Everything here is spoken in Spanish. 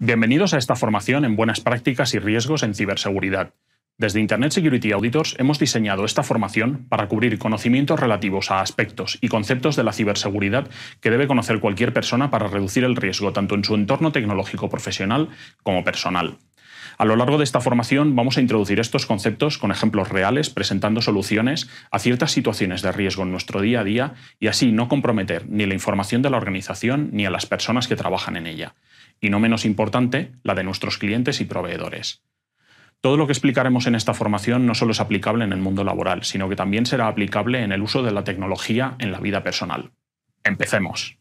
Bienvenidos a esta formación en buenas prácticas y riesgos en ciberseguridad. Desde Internet Security Auditors hemos diseñado esta formación para cubrir conocimientos relativos a aspectos y conceptos de la ciberseguridad que debe conocer cualquier persona para reducir el riesgo tanto en su entorno tecnológico profesional como personal. A lo largo de esta formación vamos a introducir estos conceptos con ejemplos reales, presentando soluciones a ciertas situaciones de riesgo en nuestro día a día y así no comprometer ni la información de la organización ni a las personas que trabajan en ella, y no menos importante, la de nuestros clientes y proveedores. Todo lo que explicaremos en esta formación no solo es aplicable en el mundo laboral, sino que también será aplicable en el uso de la tecnología en la vida personal. Empecemos.